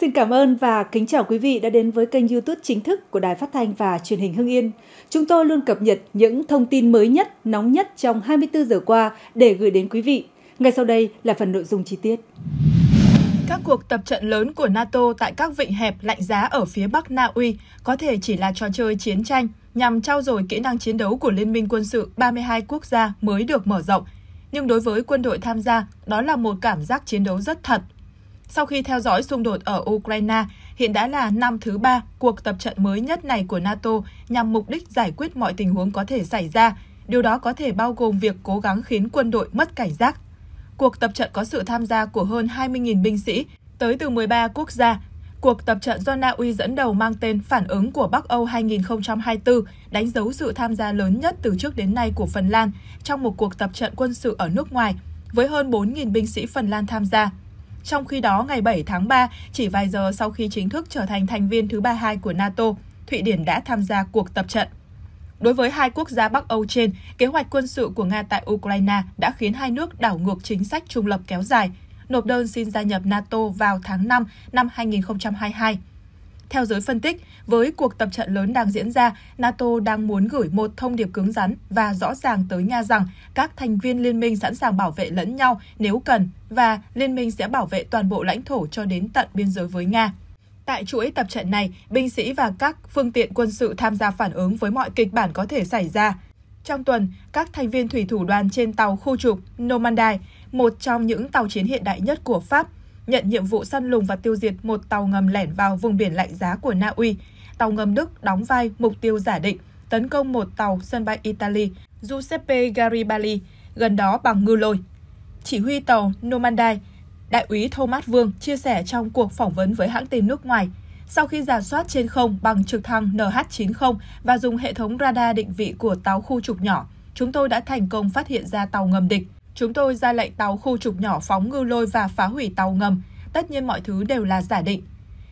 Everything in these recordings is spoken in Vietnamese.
Xin cảm ơn và kính chào quý vị đã đến với kênh YouTube chính thức của Đài Phát thanh và Truyền hình Hưng Yên. Chúng tôi luôn cập nhật những thông tin mới nhất, nóng nhất trong 24 giờ qua để gửi đến quý vị. Ngay sau đây là phần nội dung chi tiết. Các cuộc tập trận lớn của NATO tại các vịnh hẹp lạnh giá ở phía Bắc Na Uy có thể chỉ là trò chơi chiến tranh nhằm trao dồi kỹ năng chiến đấu của Liên minh quân sự 32 quốc gia mới được mở rộng. Nhưng đối với quân đội tham gia, đó là một cảm giác chiến đấu rất thật sau khi theo dõi xung đột ở Ukraine, hiện đã là năm thứ ba cuộc tập trận mới nhất này của NATO nhằm mục đích giải quyết mọi tình huống có thể xảy ra. Điều đó có thể bao gồm việc cố gắng khiến quân đội mất cảnh giác. Cuộc tập trận có sự tham gia của hơn 20.000 binh sĩ tới từ 13 quốc gia. Cuộc tập trận do Na Uy dẫn đầu mang tên Phản ứng của Bắc Âu 2024 đánh dấu sự tham gia lớn nhất từ trước đến nay của Phần Lan trong một cuộc tập trận quân sự ở nước ngoài, với hơn 4.000 binh sĩ Phần Lan tham gia. Trong khi đó, ngày 7 tháng 3, chỉ vài giờ sau khi chính thức trở thành thành viên thứ 32 của NATO, Thụy Điển đã tham gia cuộc tập trận. Đối với hai quốc gia Bắc Âu trên, kế hoạch quân sự của Nga tại Ukraine đã khiến hai nước đảo ngược chính sách trung lập kéo dài, nộp đơn xin gia nhập NATO vào tháng 5 năm 2022. Theo giới phân tích, với cuộc tập trận lớn đang diễn ra, NATO đang muốn gửi một thông điệp cứng rắn và rõ ràng tới Nga rằng các thành viên liên minh sẵn sàng bảo vệ lẫn nhau nếu cần và liên minh sẽ bảo vệ toàn bộ lãnh thổ cho đến tận biên giới với Nga. Tại chuỗi tập trận này, binh sĩ và các phương tiện quân sự tham gia phản ứng với mọi kịch bản có thể xảy ra. Trong tuần, các thành viên thủy thủ đoàn trên tàu khu trục Normandy, một trong những tàu chiến hiện đại nhất của Pháp, nhận nhiệm vụ săn lùng và tiêu diệt một tàu ngầm lẻn vào vùng biển lạnh giá của Na Uy. Tàu ngầm Đức đóng vai mục tiêu giả định, tấn công một tàu sân bay Italy Giuseppe Garibaldi, gần đó bằng ngư lôi. Chỉ huy tàu Normandy, Đại úy Thomas Vương chia sẻ trong cuộc phỏng vấn với hãng tin nước ngoài, sau khi giả soát trên không bằng trực thăng NH-90 và dùng hệ thống radar định vị của tàu khu trục nhỏ, chúng tôi đã thành công phát hiện ra tàu ngầm địch. Chúng tôi ra lệnh tàu khu trục nhỏ phóng ngư lôi và phá hủy tàu ngầm. Tất nhiên mọi thứ đều là giả định.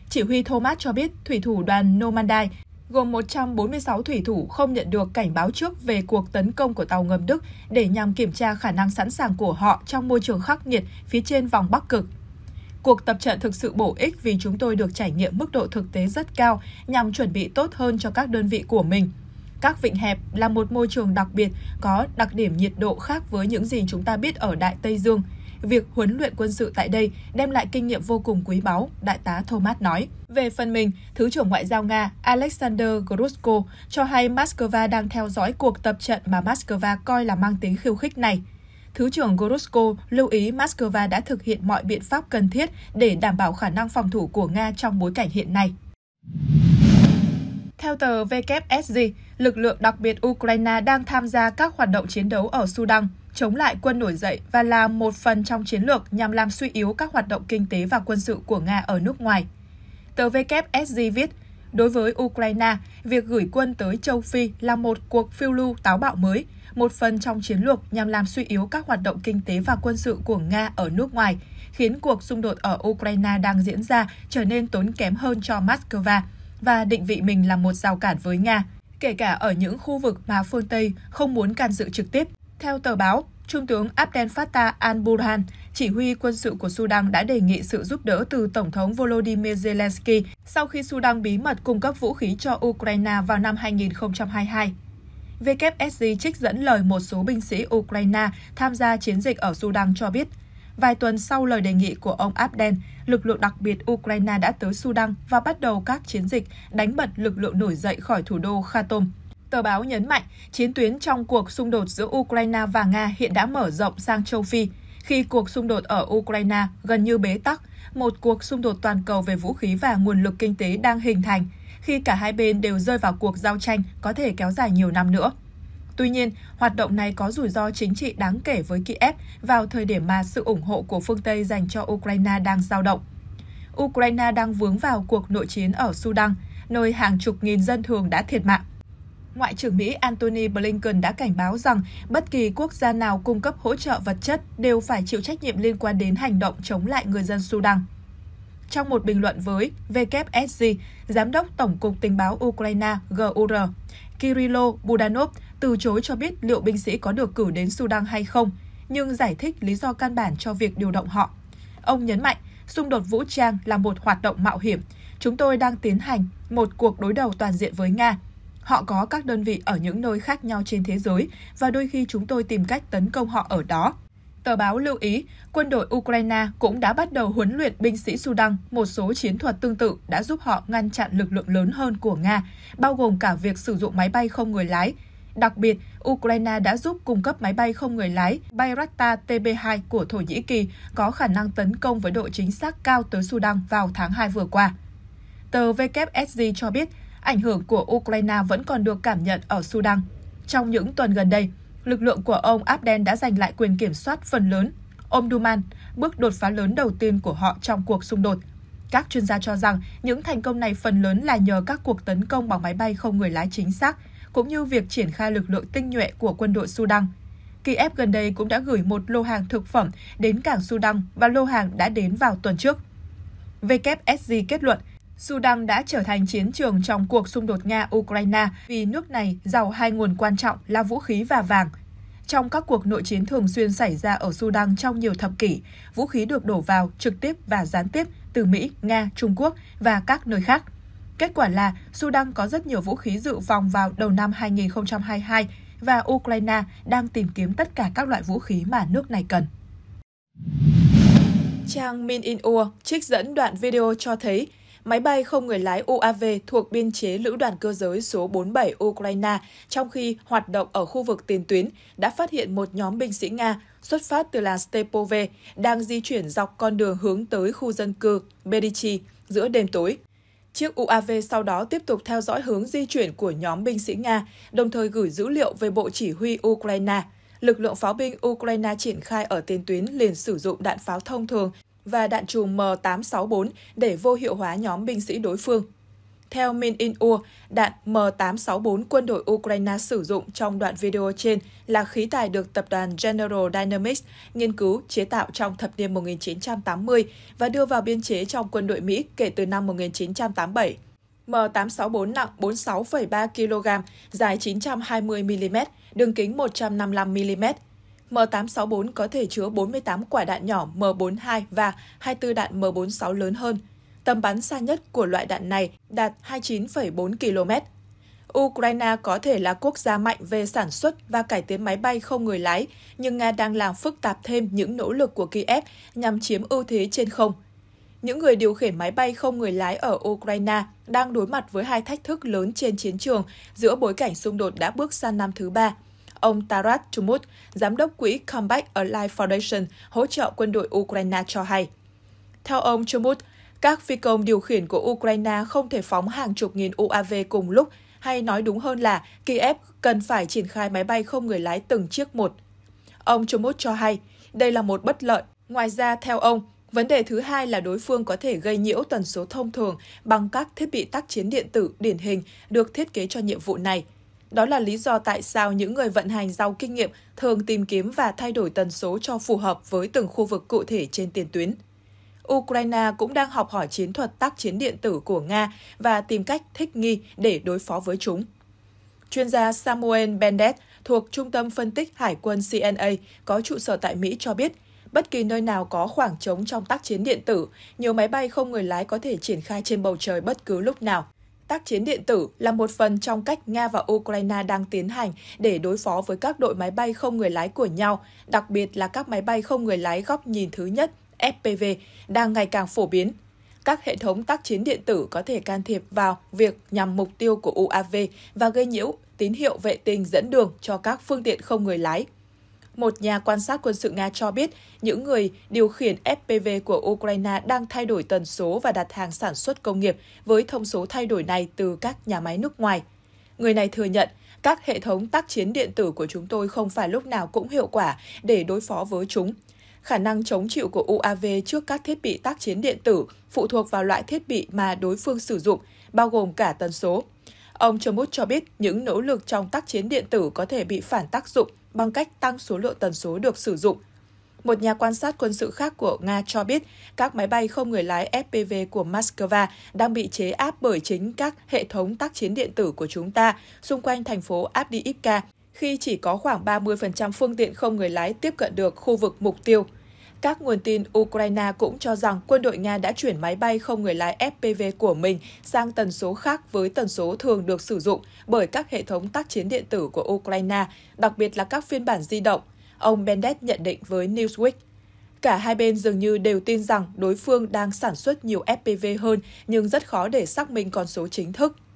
Chỉ huy Thomas cho biết thủy thủ đoàn Normandy gồm 146 thủy thủ không nhận được cảnh báo trước về cuộc tấn công của tàu ngầm Đức để nhằm kiểm tra khả năng sẵn sàng của họ trong môi trường khắc nghiệt phía trên vòng Bắc Cực. Cuộc tập trận thực sự bổ ích vì chúng tôi được trải nghiệm mức độ thực tế rất cao nhằm chuẩn bị tốt hơn cho các đơn vị của mình, các vịnh hẹp là một môi trường đặc biệt có đặc điểm nhiệt độ khác với những gì chúng ta biết ở Đại Tây Dương. Việc huấn luyện quân sự tại đây đem lại kinh nghiệm vô cùng quý báu, Đại tá Thomas nói. Về phần mình, Thứ trưởng Ngoại giao Nga Alexander Grushko cho hay Moscow đang theo dõi cuộc tập trận mà Moscow coi là mang tính khiêu khích này. Thứ trưởng Grushko lưu ý Moscow đã thực hiện mọi biện pháp cần thiết để đảm bảo khả năng phòng thủ của Nga trong bối cảnh hiện nay. Theo tờ WSG, lực lượng đặc biệt Ukraine đang tham gia các hoạt động chiến đấu ở Sudan, chống lại quân nổi dậy và là một phần trong chiến lược nhằm làm suy yếu các hoạt động kinh tế và quân sự của Nga ở nước ngoài. Tờ WSG viết, đối với Ukraine, việc gửi quân tới châu Phi là một cuộc phiêu lưu táo bạo mới, một phần trong chiến lược nhằm làm suy yếu các hoạt động kinh tế và quân sự của Nga ở nước ngoài, khiến cuộc xung đột ở Ukraine đang diễn ra trở nên tốn kém hơn cho Moscow và định vị mình là một rào cản với Nga, kể cả ở những khu vực mà phương Tây không muốn can dự trực tiếp. Theo tờ báo, Trung tướng Abdel Fattah al-Burhan, chỉ huy quân sự của Sudan đã đề nghị sự giúp đỡ từ Tổng thống Volodymyr Zelensky sau khi Sudan bí mật cung cấp vũ khí cho Ukraine vào năm 2022. WSG trích dẫn lời một số binh sĩ Ukraine tham gia chiến dịch ở Sudan cho biết – Vài tuần sau lời đề nghị của ông Abden, lực lượng đặc biệt Ukraine đã tới Sudan và bắt đầu các chiến dịch đánh bật lực lượng nổi dậy khỏi thủ đô Khartoum. Tờ báo nhấn mạnh, chiến tuyến trong cuộc xung đột giữa Ukraine và Nga hiện đã mở rộng sang châu Phi, khi cuộc xung đột ở Ukraine gần như bế tắc, một cuộc xung đột toàn cầu về vũ khí và nguồn lực kinh tế đang hình thành, khi cả hai bên đều rơi vào cuộc giao tranh có thể kéo dài nhiều năm nữa. Tuy nhiên, hoạt động này có rủi ro chính trị đáng kể với Kiev vào thời điểm mà sự ủng hộ của phương Tây dành cho Ukraine đang dao động. Ukraine đang vướng vào cuộc nội chiến ở Sudan, nơi hàng chục nghìn dân thường đã thiệt mạng. Ngoại trưởng Mỹ Antony Blinken đã cảnh báo rằng bất kỳ quốc gia nào cung cấp hỗ trợ vật chất đều phải chịu trách nhiệm liên quan đến hành động chống lại người dân Sudan. Trong một bình luận với WSG, Giám đốc Tổng cục Tình báo Ukraine GUR, Kirilo Budanov từ chối cho biết liệu binh sĩ có được cử đến Sudan hay không, nhưng giải thích lý do căn bản cho việc điều động họ. Ông nhấn mạnh, xung đột vũ trang là một hoạt động mạo hiểm. Chúng tôi đang tiến hành một cuộc đối đầu toàn diện với Nga. Họ có các đơn vị ở những nơi khác nhau trên thế giới và đôi khi chúng tôi tìm cách tấn công họ ở đó. Tờ báo lưu ý, quân đội Ukraine cũng đã bắt đầu huấn luyện binh sĩ Sudan một số chiến thuật tương tự đã giúp họ ngăn chặn lực lượng lớn hơn của Nga, bao gồm cả việc sử dụng máy bay không người lái, Đặc biệt, Ukraine đã giúp cung cấp máy bay không người lái Bayraktar TB2 của Thổ Nhĩ Kỳ có khả năng tấn công với độ chính xác cao tới Sudan vào tháng 2 vừa qua. Tờ WSG cho biết, ảnh hưởng của Ukraine vẫn còn được cảm nhận ở Sudan. Trong những tuần gần đây, lực lượng của ông Abdel đã giành lại quyền kiểm soát phần lớn Omdurman, bước đột phá lớn đầu tiên của họ trong cuộc xung đột. Các chuyên gia cho rằng những thành công này phần lớn là nhờ các cuộc tấn công bằng máy bay không người lái chính xác – cũng như việc triển khai lực lượng tinh nhuệ của quân đội Sudan. Kiev gần đây cũng đã gửi một lô hàng thực phẩm đến cảng Sudan và lô hàng đã đến vào tuần trước. WSG kết luận, Sudan đã trở thành chiến trường trong cuộc xung đột Nga-Ukraine vì nước này giàu hai nguồn quan trọng là vũ khí và vàng. Trong các cuộc nội chiến thường xuyên xảy ra ở Sudan trong nhiều thập kỷ, vũ khí được đổ vào trực tiếp và gián tiếp từ Mỹ, Nga, Trung Quốc và các nơi khác. Kết quả là Sudan có rất nhiều vũ khí dự phòng vào đầu năm 2022 và Ukraine đang tìm kiếm tất cả các loại vũ khí mà nước này cần. Trang Min In Ur trích dẫn đoạn video cho thấy máy bay không người lái UAV thuộc biên chế Lữ đoàn Cơ giới số 47 Ukraine trong khi hoạt động ở khu vực tiền tuyến đã phát hiện một nhóm binh sĩ Nga xuất phát từ làng Stepove đang di chuyển dọc con đường hướng tới khu dân cư Berichi giữa đêm tối. Chiếc UAV sau đó tiếp tục theo dõi hướng di chuyển của nhóm binh sĩ Nga, đồng thời gửi dữ liệu về Bộ Chỉ huy Ukraine. Lực lượng pháo binh Ukraine triển khai ở tiền tuyến liền sử dụng đạn pháo thông thường và đạn chùm M864 để vô hiệu hóa nhóm binh sĩ đối phương theo Min In U, đạn M864 quân đội Ukraine sử dụng trong đoạn video trên là khí tài được tập đoàn General Dynamics nghiên cứu chế tạo trong thập niên 1980 và đưa vào biên chế trong quân đội Mỹ kể từ năm 1987. M864 nặng 46,3 kg, dài 920 mm, đường kính 155 mm, M864 có thể chứa 48 quả đạn nhỏ M42 và 24 đạn M46 lớn hơn tầm bắn xa nhất của loại đạn này đạt 29,4 km. Ukraine có thể là quốc gia mạnh về sản xuất và cải tiến máy bay không người lái, nhưng Nga đang làm phức tạp thêm những nỗ lực của Kiev nhằm chiếm ưu thế trên không. Những người điều khiển máy bay không người lái ở Ukraine đang đối mặt với hai thách thức lớn trên chiến trường giữa bối cảnh xung đột đã bước sang năm thứ ba. Ông Taras Chumut, giám đốc quỹ Comeback Alive Foundation hỗ trợ quân đội Ukraine cho hay. Theo ông Chumut, các phi công điều khiển của Ukraine không thể phóng hàng chục nghìn UAV cùng lúc, hay nói đúng hơn là Kiev cần phải triển khai máy bay không người lái từng chiếc một. Ông Chomut cho hay, đây là một bất lợi. Ngoài ra, theo ông, vấn đề thứ hai là đối phương có thể gây nhiễu tần số thông thường bằng các thiết bị tác chiến điện tử điển hình được thiết kế cho nhiệm vụ này. Đó là lý do tại sao những người vận hành giàu kinh nghiệm thường tìm kiếm và thay đổi tần số cho phù hợp với từng khu vực cụ thể trên tiền tuyến. Ukraine cũng đang học hỏi chiến thuật tác chiến điện tử của Nga và tìm cách thích nghi để đối phó với chúng. Chuyên gia Samuel Bendett thuộc Trung tâm Phân tích Hải quân CNA có trụ sở tại Mỹ cho biết, bất kỳ nơi nào có khoảng trống trong tác chiến điện tử, nhiều máy bay không người lái có thể triển khai trên bầu trời bất cứ lúc nào. Tác chiến điện tử là một phần trong cách Nga và Ukraine đang tiến hành để đối phó với các đội máy bay không người lái của nhau, đặc biệt là các máy bay không người lái góc nhìn thứ nhất FPV đang ngày càng phổ biến. Các hệ thống tác chiến điện tử có thể can thiệp vào việc nhằm mục tiêu của UAV và gây nhiễu tín hiệu vệ tinh dẫn đường cho các phương tiện không người lái. Một nhà quan sát quân sự Nga cho biết những người điều khiển FPV của Ukraine đang thay đổi tần số và đặt hàng sản xuất công nghiệp với thông số thay đổi này từ các nhà máy nước ngoài. Người này thừa nhận các hệ thống tác chiến điện tử của chúng tôi không phải lúc nào cũng hiệu quả để đối phó với chúng khả năng chống chịu của UAV trước các thiết bị tác chiến điện tử phụ thuộc vào loại thiết bị mà đối phương sử dụng, bao gồm cả tần số. Ông Chomut cho biết những nỗ lực trong tác chiến điện tử có thể bị phản tác dụng bằng cách tăng số lượng tần số được sử dụng. Một nhà quan sát quân sự khác của Nga cho biết các máy bay không người lái FPV của Moscow đang bị chế áp bởi chính các hệ thống tác chiến điện tử của chúng ta xung quanh thành phố Avdiivka khi chỉ có khoảng 30% phương tiện không người lái tiếp cận được khu vực mục tiêu. Các nguồn tin Ukraine cũng cho rằng quân đội Nga đã chuyển máy bay không người lái FPV của mình sang tần số khác với tần số thường được sử dụng bởi các hệ thống tác chiến điện tử của Ukraine, đặc biệt là các phiên bản di động, ông Bennett nhận định với Newsweek. Cả hai bên dường như đều tin rằng đối phương đang sản xuất nhiều FPV hơn nhưng rất khó để xác minh con số chính thức.